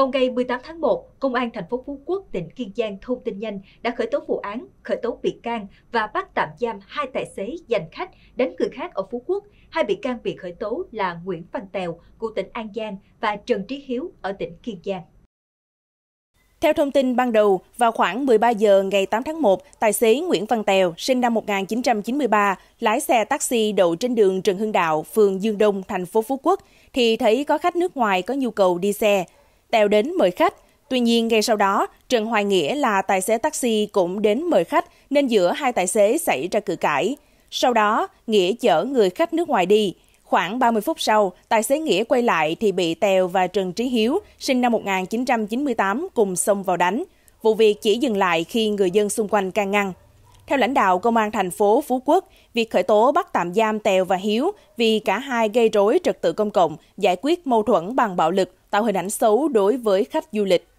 Vào ngày 18 tháng 1, Công an thành phố Phú Quốc, tỉnh Kiên Giang thông tin nhanh đã khởi tố vụ án, khởi tố bị can và bắt tạm giam hai tài xế giành khách đánh người khác ở Phú Quốc. Hai bị can bị khởi tố là Nguyễn Văn Tèo của tỉnh An Giang và Trần Trí Hiếu ở tỉnh Kiên Giang. Theo thông tin ban đầu, vào khoảng 13 giờ ngày 8 tháng 1, tài xế Nguyễn Văn Tèo, sinh năm 1993, lái xe taxi đậu trên đường Trần Hưng Đạo, phường Dương Đông, thành phố Phú Quốc, thì thấy có khách nước ngoài có nhu cầu đi xe, Tèo đến mời khách, Tuy nhiên, ngay sau đó, Trần Hoài Nghĩa là tài xế taxi cũng đến mời khách nên giữa hai tài xế xảy ra cự cãi. Sau đó, Nghĩa chở người khách nước ngoài đi. Khoảng 30 phút sau, tài xế Nghĩa quay lại thì bị Tèo và Trần Trí Hiếu, sinh năm 1998, cùng xông vào đánh. Vụ việc chỉ dừng lại khi người dân xung quanh can ngăn. Theo lãnh đạo Công an thành phố Phú Quốc, việc khởi tố bắt tạm giam Tèo và Hiếu vì cả hai gây rối trật tự công cộng, giải quyết mâu thuẫn bằng bạo lực, tạo hình ảnh xấu đối với khách du lịch.